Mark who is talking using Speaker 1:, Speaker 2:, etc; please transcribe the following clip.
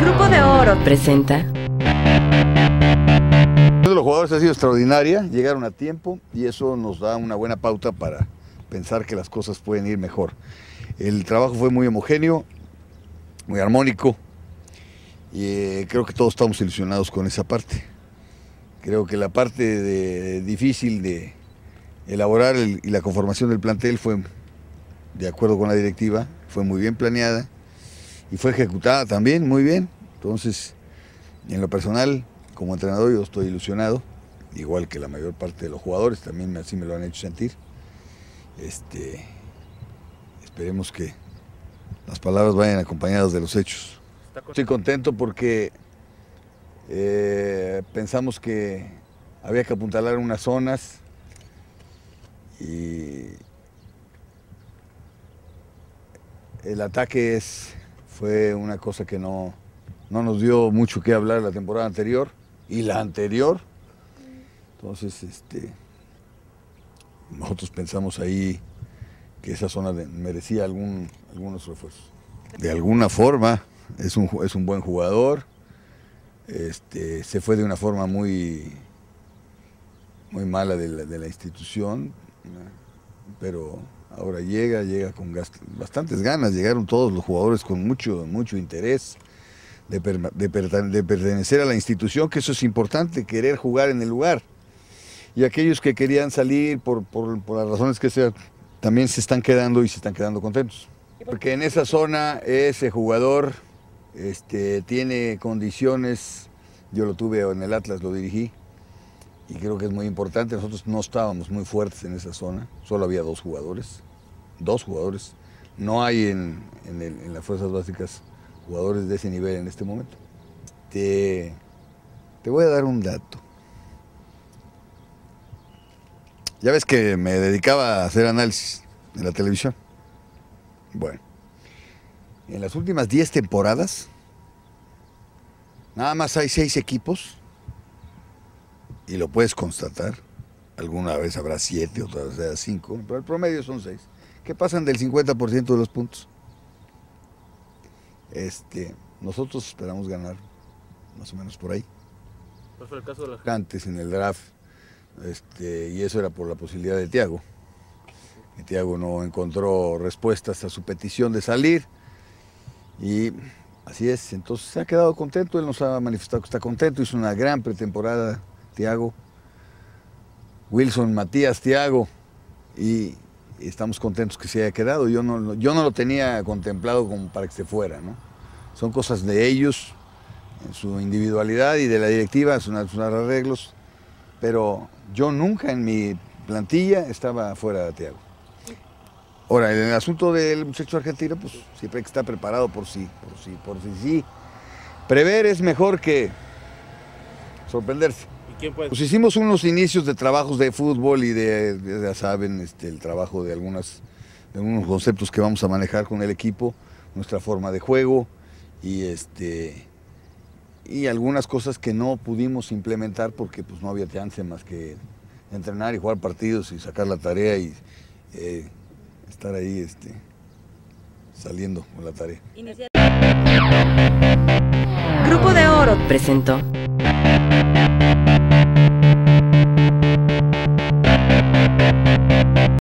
Speaker 1: Grupo de Oro presenta. De los jugadores ha sido extraordinaria, llegaron a tiempo y eso nos da una buena pauta para pensar que las cosas pueden ir mejor. El trabajo fue muy homogéneo, muy armónico y eh, creo que todos estamos ilusionados con esa parte. Creo que la parte difícil de elaborar y la conformación del plantel fue, de acuerdo con la directiva, fue muy bien planeada y fue ejecutada también muy bien. Entonces, en lo personal, como entrenador yo estoy ilusionado, igual que la mayor parte de los jugadores, también así me lo han hecho sentir. Este, esperemos que las palabras vayan acompañadas de los hechos. Estoy contento porque eh, pensamos que había que apuntalar unas zonas y el ataque es fue una cosa que no, nos dio mucho que hablar la temporada anterior y la anterior. Entonces, este, nosotros pensamos ahí que esa zona merecía algún, algunos refuerzos. De alguna forma, es un, es un buen jugador, este, se fue de una forma muy, muy mala de la, de la institución, pero Ahora llega, llega con bastantes ganas, llegaron todos los jugadores con mucho, mucho interés de, pertenecer a la institución, que eso es importante, querer jugar en el lugar. Y aquellos que querían salir por, las razones que sean, también se están quedando y se están quedando contentos. Porque en esa zona ese jugador este, tiene condiciones, yo lo tuve en el Atlas, lo dirigí, y creo que es muy importante. Nosotros no estábamos muy fuertes en esa zona, solo había dos jugadores, dos jugadores. No hay en, las fuerzas básicas jugadores de ese nivel en este momento. Te, voy a dar un dato. Ya ves que me dedicaba a hacer análisis en la televisión. Bueno, en las últimas diez temporadas, nada más hay seis equipos y lo puedes constatar, alguna vez habrá siete, otra vez habrá cinco, pero el promedio son seis, que pasan del 50% de los puntos. Este, nosotros esperamos ganar más o menos por ahí. antes fue el caso de en el draft, este, y eso era por la posibilidad de Tiago. Tiago no encontró respuestas a su petición de salir y así es, entonces se ha quedado contento, él nos ha manifestado que está contento, hizo una gran pretemporada Tiago, Wilson, Matías, Tiago, y estamos contentos que se haya quedado. Yo no, yo no lo tenía contemplado como para que se fuera, Son cosas de ellos, en su individualidad y de la directiva, son arreglos, pero yo nunca en mi plantilla estaba fuera de Tiago. Ahora, en el asunto del sexo argentino, pues siempre hay que estar preparado por sí, por sí, por sí, sí. Prever es mejor que sorprenderse. Pues hicimos unos inicios de trabajos de fútbol y de, ya saben, este, el trabajo de, algunas, algunos conceptos que vamos a manejar con el equipo, nuestra forma de juego y este y algunas cosas que no pudimos implementar porque pues no había chance más que entrenar y jugar partidos y sacar la tarea y eh, estar ahí este, saliendo con la tarea. Grupo de Oro presentó.